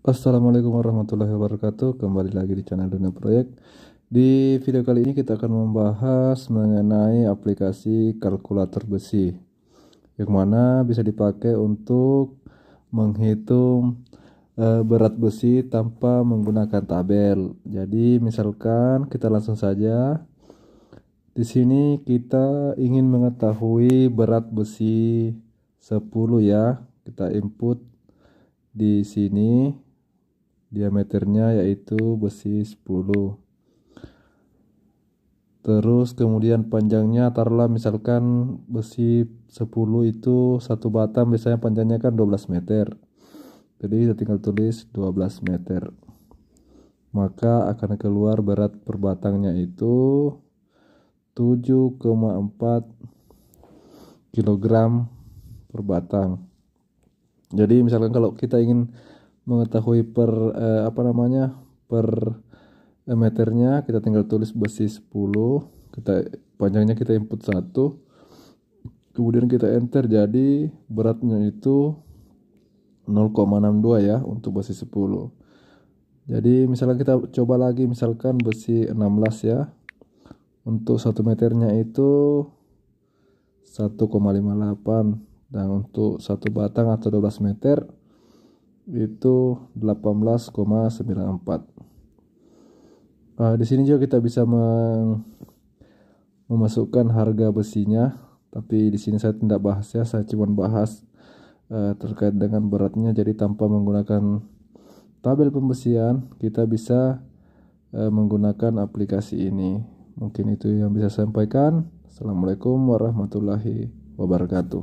Assalamualaikum warahmatullahi wabarakatuh Kembali lagi di channel Dunia Proyek Di video kali ini kita akan membahas mengenai aplikasi kalkulator besi Yang mana bisa dipakai untuk menghitung eh, berat besi tanpa menggunakan tabel Jadi misalkan kita langsung saja Di sini kita ingin mengetahui berat besi 10 ya Kita input di sini diameternya yaitu besi 10 terus kemudian panjangnya taruhlah misalkan besi 10 itu satu batang biasanya panjangnya kan 12 meter jadi kita tinggal tulis 12 meter maka akan keluar berat per batangnya itu 7,4 kg per batang. Jadi misalkan kalau kita ingin mengetahui per eh, apa namanya per eh, meternya kita tinggal tulis besi 10 kita panjangnya kita input 1 kemudian kita enter jadi beratnya itu 0,62 ya untuk besi 10 jadi misalnya kita coba lagi misalkan besi 16 ya untuk satu meternya itu 1,58 dan untuk satu batang atau 12 meter itu 18,94 uh, ah, di sini juga kita bisa memasukkan harga besinya tapi di sini saya tidak bahas ya saya cuma bahas uh, terkait dengan beratnya jadi tanpa menggunakan tabel pembesian kita bisa uh, menggunakan aplikasi ini mungkin itu yang bisa saya sampaikan assalamualaikum warahmatullahi wabarakatuh